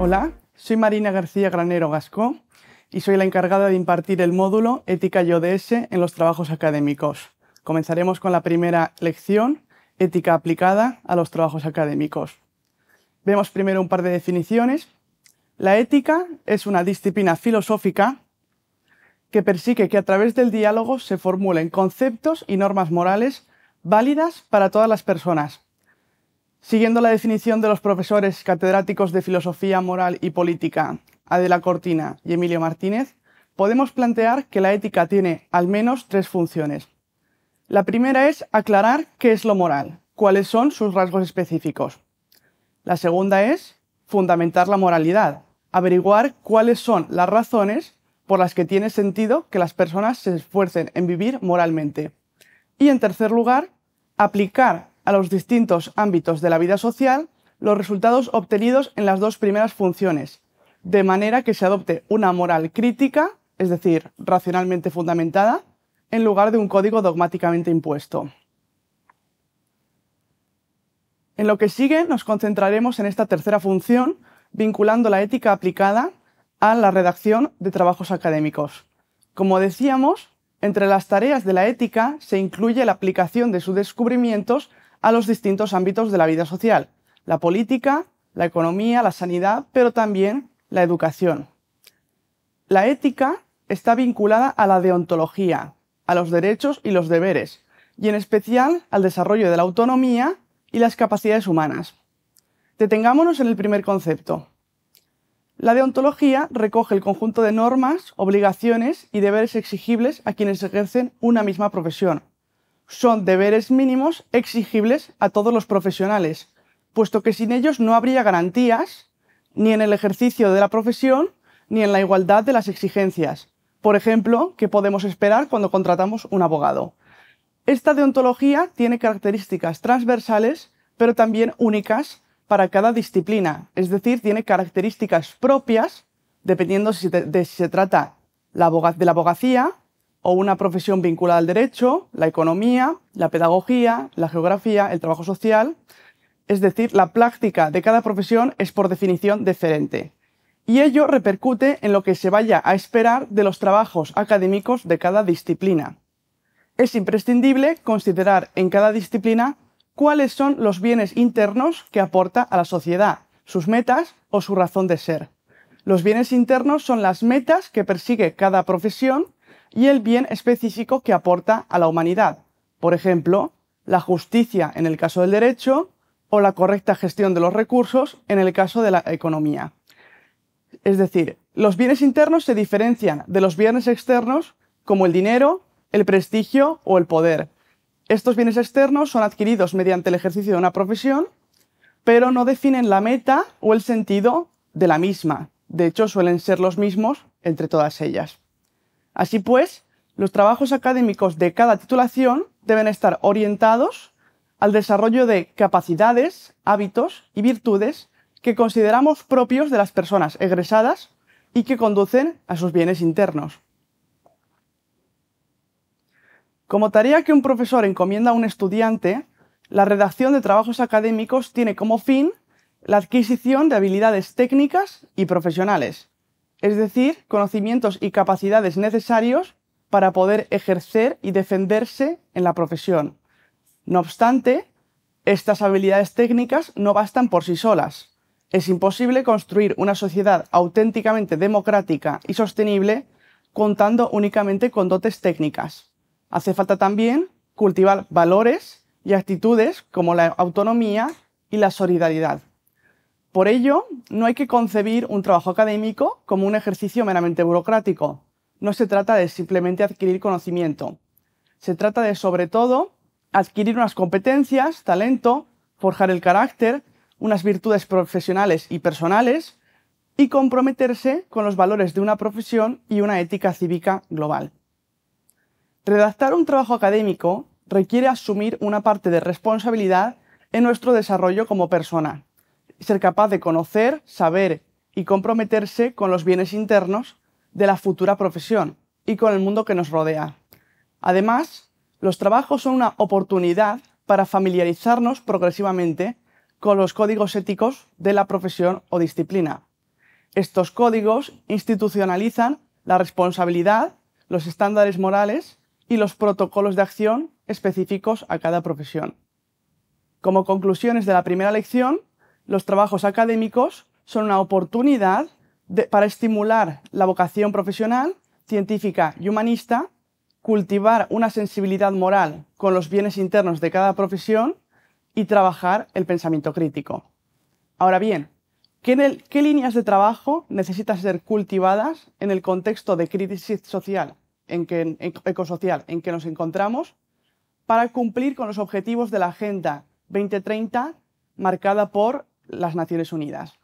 Hola, soy Marina García Granero Gascó y soy la encargada de impartir el módulo Ética y ODS en los trabajos académicos. Comenzaremos con la primera lección, Ética aplicada a los trabajos académicos. Vemos primero un par de definiciones. La ética es una disciplina filosófica que persigue que a través del diálogo se formulen conceptos y normas morales válidas para todas las personas, Siguiendo la definición de los profesores catedráticos de Filosofía Moral y Política, Adela Cortina y Emilio Martínez, podemos plantear que la ética tiene al menos tres funciones. La primera es aclarar qué es lo moral, cuáles son sus rasgos específicos. La segunda es fundamentar la moralidad, averiguar cuáles son las razones por las que tiene sentido que las personas se esfuercen en vivir moralmente. Y en tercer lugar, aplicar a los distintos ámbitos de la vida social los resultados obtenidos en las dos primeras funciones, de manera que se adopte una moral crítica, es decir, racionalmente fundamentada, en lugar de un código dogmáticamente impuesto. En lo que sigue nos concentraremos en esta tercera función, vinculando la ética aplicada a la redacción de trabajos académicos. Como decíamos, entre las tareas de la ética se incluye la aplicación de sus descubrimientos a los distintos ámbitos de la vida social, la política, la economía, la sanidad, pero también la educación. La ética está vinculada a la deontología, a los derechos y los deberes, y en especial al desarrollo de la autonomía y las capacidades humanas. Detengámonos en el primer concepto. La deontología recoge el conjunto de normas, obligaciones y deberes exigibles a quienes ejercen una misma profesión, son deberes mínimos exigibles a todos los profesionales, puesto que sin ellos no habría garantías ni en el ejercicio de la profesión ni en la igualdad de las exigencias. Por ejemplo, qué podemos esperar cuando contratamos un abogado. Esta deontología tiene características transversales, pero también únicas para cada disciplina, es decir, tiene características propias dependiendo de, si se trata de la abogacía, o una profesión vinculada al derecho, la economía, la pedagogía, la geografía, el trabajo social. Es decir, la práctica de cada profesión es por definición diferente. Y ello repercute en lo que se vaya a esperar de los trabajos académicos de cada disciplina. Es imprescindible considerar en cada disciplina cuáles son los bienes internos que aporta a la sociedad, sus metas o su razón de ser. Los bienes internos son las metas que persigue cada profesión y el bien específico que aporta a la humanidad, por ejemplo, la justicia en el caso del derecho o la correcta gestión de los recursos en el caso de la economía. Es decir, los bienes internos se diferencian de los bienes externos como el dinero, el prestigio o el poder. Estos bienes externos son adquiridos mediante el ejercicio de una profesión, pero no definen la meta o el sentido de la misma. De hecho, suelen ser los mismos entre todas ellas. Así pues, los trabajos académicos de cada titulación deben estar orientados al desarrollo de capacidades, hábitos y virtudes que consideramos propios de las personas egresadas y que conducen a sus bienes internos. Como tarea que un profesor encomienda a un estudiante, la redacción de trabajos académicos tiene como fin la adquisición de habilidades técnicas y profesionales, es decir, conocimientos y capacidades necesarios para poder ejercer y defenderse en la profesión. No obstante, estas habilidades técnicas no bastan por sí solas. Es imposible construir una sociedad auténticamente democrática y sostenible contando únicamente con dotes técnicas. Hace falta también cultivar valores y actitudes como la autonomía y la solidaridad. Por ello, no hay que concebir un trabajo académico como un ejercicio meramente burocrático. No se trata de simplemente adquirir conocimiento. Se trata de, sobre todo, adquirir unas competencias, talento, forjar el carácter, unas virtudes profesionales y personales, y comprometerse con los valores de una profesión y una ética cívica global. Redactar un trabajo académico requiere asumir una parte de responsabilidad en nuestro desarrollo como persona ser capaz de conocer, saber y comprometerse con los bienes internos de la futura profesión y con el mundo que nos rodea. Además, los trabajos son una oportunidad para familiarizarnos progresivamente con los códigos éticos de la profesión o disciplina. Estos códigos institucionalizan la responsabilidad, los estándares morales y los protocolos de acción específicos a cada profesión. Como conclusiones de la primera lección, los trabajos académicos son una oportunidad para estimular la vocación profesional, científica y humanista, cultivar una sensibilidad moral con los bienes internos de cada profesión y trabajar el pensamiento crítico. Ahora bien, ¿qué, líneas de trabajo necesitan ser cultivadas en el contexto de crisis social, en que, ecosocial en que nos encontramos para cumplir con los objetivos de la Agenda 2030 marcada por las Naciones Unidas.